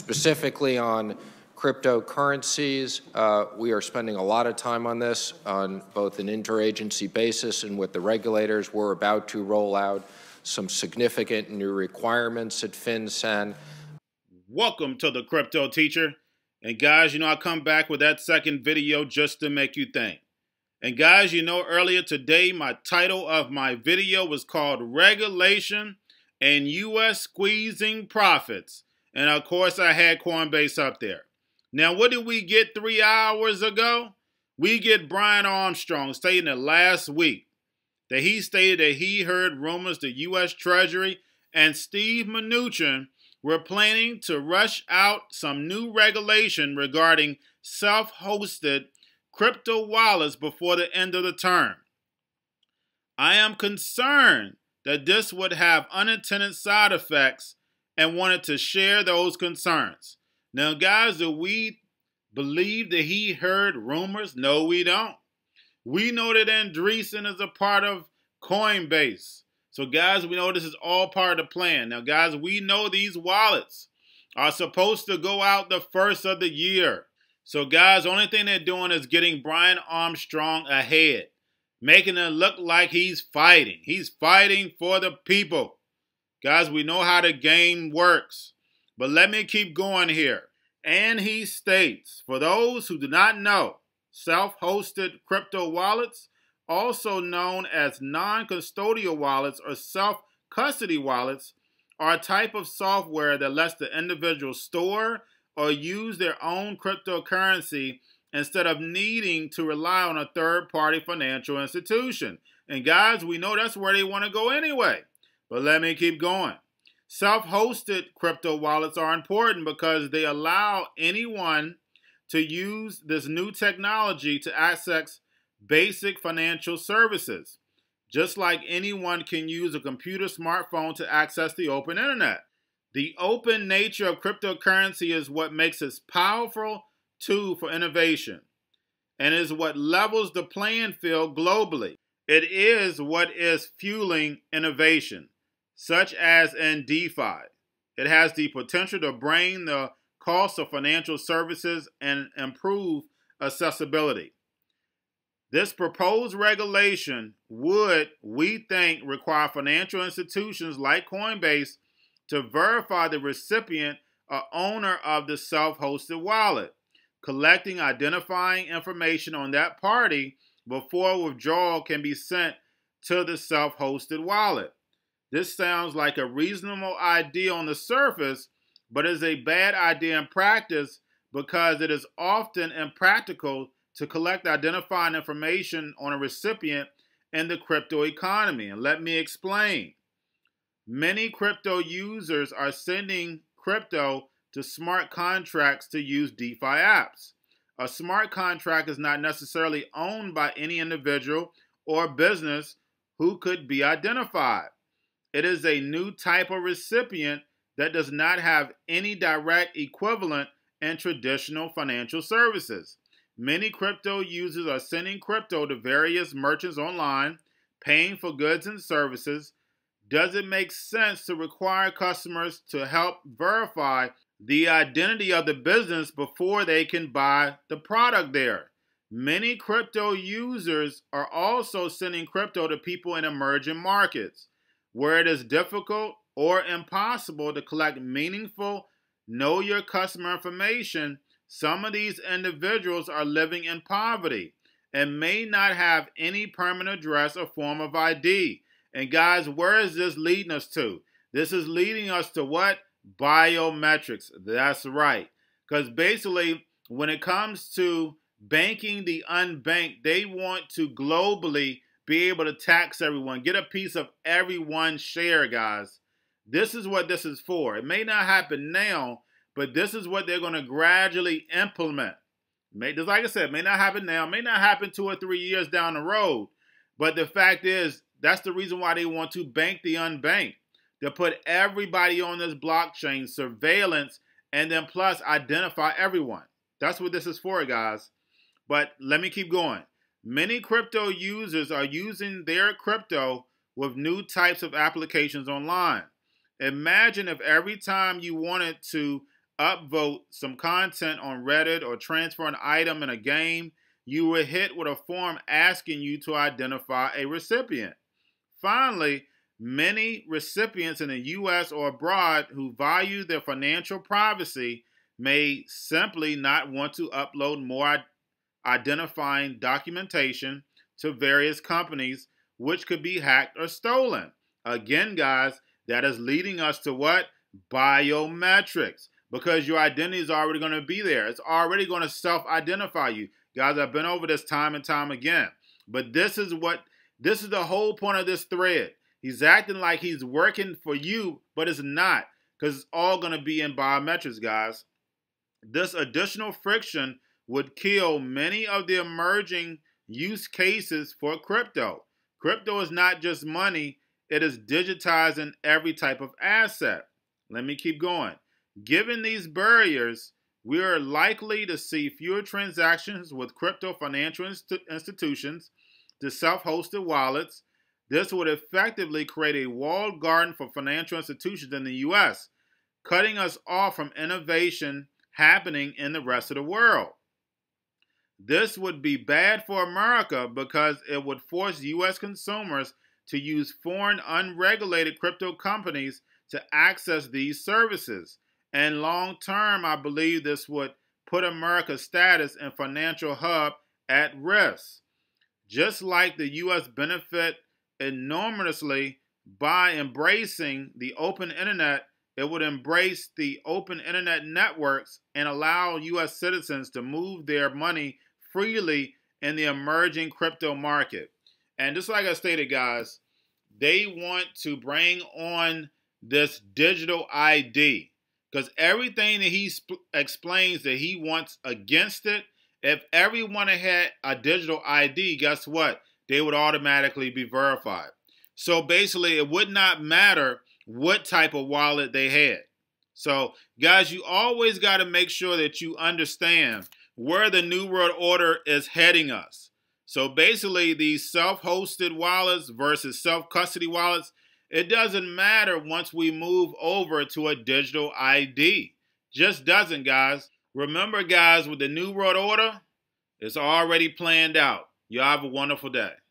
Specifically on cryptocurrencies, uh, we are spending a lot of time on this on both an interagency basis and with the regulators. We're about to roll out some significant new requirements at FinCEN. Welcome to the Crypto Teacher. And guys, you know, I come back with that second video just to make you think. And guys, you know, earlier today, my title of my video was called Regulation and U.S. Squeezing Profits. And of course, I had Coinbase up there. Now, what did we get three hours ago? We get Brian Armstrong stating that last week that he stated that he heard rumors the U.S. Treasury and Steve Mnuchin were planning to rush out some new regulation regarding self hosted crypto wallets before the end of the term. I am concerned that this would have unintended side effects and wanted to share those concerns. Now, guys, do we believe that he heard rumors? No, we don't. We know that Andreessen is a part of Coinbase. So, guys, we know this is all part of the plan. Now, guys, we know these wallets are supposed to go out the first of the year. So, guys, only thing they're doing is getting Brian Armstrong ahead, making it look like he's fighting. He's fighting for the people. Guys, we know how the game works. But let me keep going here. And he states, for those who do not know, self-hosted crypto wallets, also known as non-custodial wallets or self-custody wallets, are a type of software that lets the individual store or use their own cryptocurrency instead of needing to rely on a third-party financial institution. And guys, we know that's where they want to go anyway. But let me keep going. Self-hosted crypto wallets are important because they allow anyone to use this new technology to access basic financial services, just like anyone can use a computer smartphone to access the open internet. The open nature of cryptocurrency is what makes it powerful tool for innovation and is what levels the playing field globally. It is what is fueling innovation such as in DeFi. It has the potential to bring the cost of financial services and improve accessibility. This proposed regulation would, we think, require financial institutions like Coinbase to verify the recipient or owner of the self hosted wallet, collecting identifying information on that party before withdrawal can be sent to the self hosted wallet. This sounds like a reasonable idea on the surface, but is a bad idea in practice because it is often impractical to collect identifying information on a recipient in the crypto economy. And let me explain. Many crypto users are sending crypto to smart contracts to use DeFi apps. A smart contract is not necessarily owned by any individual or business who could be identified. It is a new type of recipient that does not have any direct equivalent in traditional financial services. Many crypto users are sending crypto to various merchants online, paying for goods and services. Does it make sense to require customers to help verify the identity of the business before they can buy the product there? Many crypto users are also sending crypto to people in emerging markets where it is difficult or impossible to collect meaningful, know your customer information, some of these individuals are living in poverty and may not have any permanent address or form of ID. And guys, where is this leading us to? This is leading us to what? Biometrics. That's right. Because basically, when it comes to banking the unbanked, they want to globally be able to tax everyone. Get a piece of everyone's share, guys. This is what this is for. It may not happen now, but this is what they're going to gradually implement. May, just like I said, may not happen now, may not happen two or three years down the road. But the fact is, that's the reason why they want to bank the unbanked. To put everybody on this blockchain surveillance and then plus identify everyone. That's what this is for, guys. But let me keep going. Many crypto users are using their crypto with new types of applications online. Imagine if every time you wanted to upvote some content on Reddit or transfer an item in a game, you were hit with a form asking you to identify a recipient. Finally, many recipients in the US or abroad who value their financial privacy may simply not want to upload more identifying documentation to various companies which could be hacked or stolen. Again, guys, that is leading us to what? Biometrics. Because your identity is already going to be there. It's already going to self identify you. Guys, I've been over this time and time again. But this is what, this is the whole point of this thread. He's acting like he's working for you, but it's not. Because it's all going to be in biometrics, guys. This additional friction would kill many of the emerging use cases for crypto. Crypto is not just money, it is digitizing every type of asset. Let me keep going. Given these barriers, we are likely to see fewer transactions with crypto financial inst institutions to self hosted wallets. This would effectively create a walled garden for financial institutions in the US, cutting us off from innovation happening in the rest of the world. This would be bad for America because it would force U.S. consumers to use foreign unregulated crypto companies to access these services. And long term, I believe this would put America's status and financial hub at risk. Just like the U.S. benefit enormously by embracing the open internet it would embrace the open internet networks and allow U.S. citizens to move their money freely in the emerging crypto market. And just like I stated, guys, they want to bring on this digital ID because everything that he explains that he wants against it, if everyone had a digital ID, guess what? They would automatically be verified. So basically, it would not matter what type of wallet they had. So, guys, you always got to make sure that you understand where the New World Order is heading us. So, basically, these self hosted wallets versus self custody wallets, it doesn't matter once we move over to a digital ID. Just doesn't, guys. Remember, guys, with the New World Order, it's already planned out. Y'all have a wonderful day.